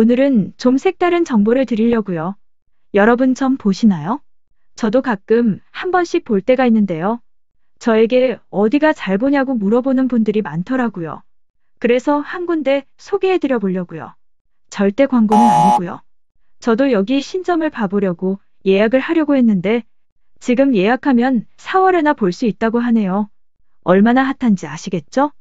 오늘은 좀 색다른 정보를 드리려고요. 여러분 점 보시나요? 저도 가끔 한 번씩 볼 때가 있는데요. 저에게 어디가 잘 보냐고 물어보는 분들이 많더라고요. 그래서 한 군데 소개해드려 보려고요. 절대 광고는 아니고요. 저도 여기 신점을 봐보려고 예약을 하려고 했는데 지금 예약하면 4월에나 볼 수 있다고 하네요. 얼마나 핫한지 아시겠죠?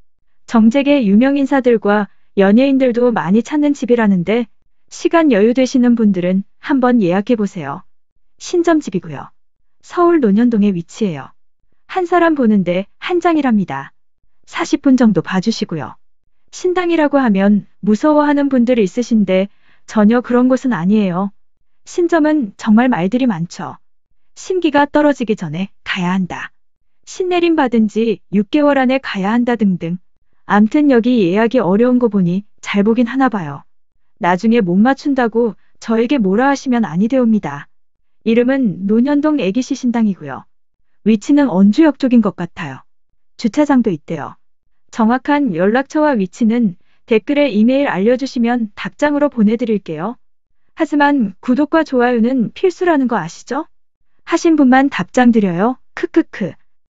정재계 유명인사들과 연예인들도 많이 찾는 집이라는데 시간 여유 되시는 분들은 한번 예약해 보세요. 신점집이고요. 서울 논현동에 위치해요. 한 사람 보는데 한 장이랍니다. 40분 정도 봐주시고요. 신당이라고 하면 무서워하는 분들 있으신데 전혀 그런 곳은 아니에요. 신점은 정말 말들이 많죠. 심기가 떨어지기 전에 가야 한다. 신내림 받은 지 6개월 안에 가야 한다 등등 암튼 여기 예약이 어려운 거 보니 잘 보긴 하나 봐요. 나중에 못 맞춘다고 저에게 뭐라 하시면 아니되옵니다. 이름은 논현동 애기씨 신당이고요. 위치는 언주역 쪽인 것 같아요. 주차장도 있대요. 정확한 연락처와 위치는 댓글에 이메일 알려주시면 답장으로 보내드릴게요. 하지만 구독과 좋아요는 필수라는 거 아시죠? 하신 분만 답장 드려요. 크크크.